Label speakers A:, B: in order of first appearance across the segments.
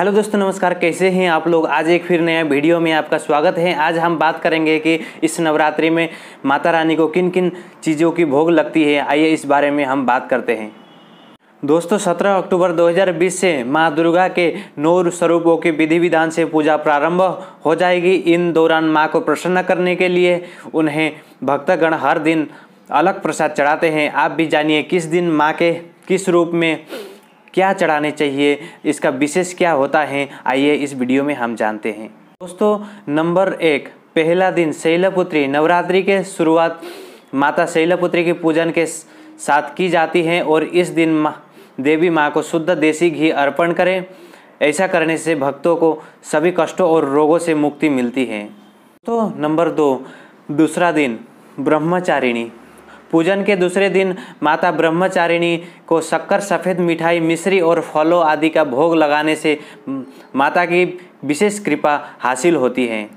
A: hello दोस्तों नमस्कार कैसे हैं आप लोग आज एक फिर नया वीडियो में आपका स्वागत है आज हम बात करेंगे कि इस नवरात्रि में माता रानी को किन किन चीज़ों की भोग लगती है आइए इस बारे में हम बात करते हैं दोस्तों 17 अक्टूबर 2020 से माँ दुर्गा के नौ स्वरूपों की विधि विधान से पूजा प्रारंभ हो जाएगी इन दौरान माँ को प्रसन्न करने के लिए उन्हें भक्तगण हर दिन अलग प्रसाद चढ़ाते हैं आप भी जानिए किस दिन माँ के किस रूप में क्या चढ़ाने चाहिए इसका विशेष क्या होता है आइए इस वीडियो में हम जानते हैं दोस्तों नंबर एक पहला दिन शैलपुत्री नवरात्रि के शुरुआत माता शैलपुत्री के पूजन के साथ की जाती है और इस दिन माँ देवी माँ को शुद्ध देसी घी अर्पण करें ऐसा करने से भक्तों को सभी कष्टों और रोगों से मुक्ति मिलती है तो नंबर दो दूसरा दिन ब्रह्मचारिणी पूजन के दूसरे दिन माता ब्रह्मचारिणी को शक्कर सफ़ेद मिठाई मिश्री और फलों आदि का भोग लगाने से माता की विशेष कृपा हासिल होती है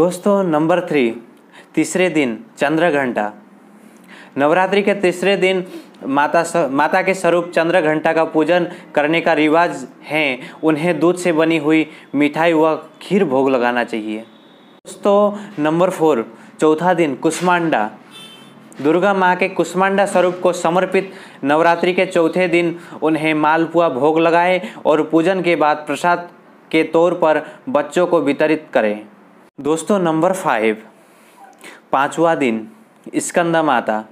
A: दोस्तों नंबर थ्री तीसरे दिन चंद्र घंटा नवरात्रि के तीसरे दिन माता स, माता के स्वरूप चंद्र घंटा का पूजन करने का रिवाज है उन्हें दूध से बनी हुई मिठाई व खीर भोग लगाना चाहिए दोस्तों नंबर फोर चौथा दिन कुष्मांडा दुर्गा माँ के कुष्मांडा स्वरूप को समर्पित नवरात्रि के चौथे दिन उन्हें मालपुआ भोग लगाए और पूजन के बाद प्रसाद के तौर पर बच्चों को वितरित करें दोस्तों नंबर फाइव पाँचवा दिन स्कंदा माता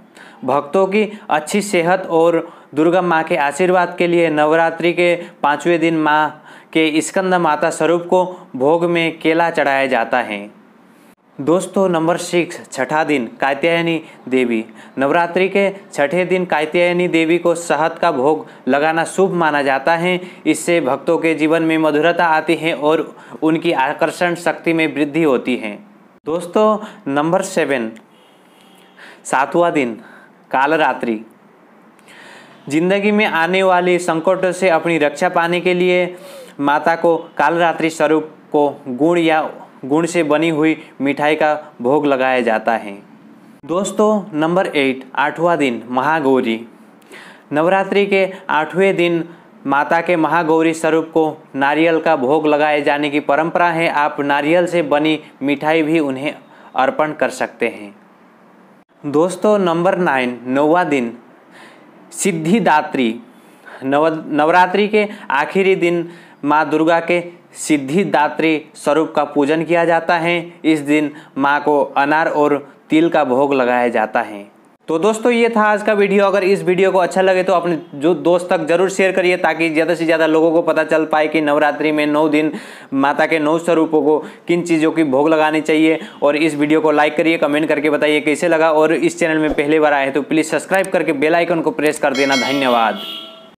A: भक्तों की अच्छी सेहत और दुर्गा माँ के आशीर्वाद के लिए नवरात्रि के पाँचवें दिन माँ के स्कंद माता स्वरूप को भोग में केला चढ़ाया जाता है दोस्तों नंबर सिक्स छठा दिन कात्यायनी देवी नवरात्रि के छठे दिन कात्यायनी देवी को शहद का भोग लगाना शुभ माना जाता है इससे भक्तों के जीवन में मधुरता आती है और उनकी आकर्षण शक्ति में वृद्धि होती है दोस्तों नंबर सेवन सातवां दिन कालरात्रि जिंदगी में आने वाले संकटों से अपनी रक्षा पाने के लिए माता को कालरात्रि स्वरूप को गुण या गुण से बनी हुई मिठाई का भोग लगाया जाता है दोस्तों नंबर एट आठवां दिन महागौरी नवरात्रि के आठवें दिन माता के महागौरी स्वरूप को नारियल का भोग लगाए जाने की परंपरा है आप नारियल से बनी मिठाई भी उन्हें अर्पण कर सकते हैं दोस्तों नंबर नाइन नौवा दिन सिद्धिदात्री नव नवरात्रि के आखिरी दिन माँ दुर्गा के सिद्धिदात्री स्वरूप का पूजन किया जाता है इस दिन माँ को अनार और तिल का भोग लगाया जाता है तो दोस्तों ये था आज का वीडियो अगर इस वीडियो को अच्छा लगे तो अपने जो दोस्त तक जरूर शेयर करिए ताकि ज़्यादा से ज़्यादा लोगों को पता चल पाए कि नवरात्रि में नौ दिन माता के नौ स्वरूपों को किन चीज़ों की भोग लगानी चाहिए और इस वीडियो को लाइक करिए कमेंट करके बताइए कैसे लगा और इस चैनल में पहली बार आए तो प्लीज़ सब्सक्राइब करके बेलाइकन को प्रेस कर देना धन्यवाद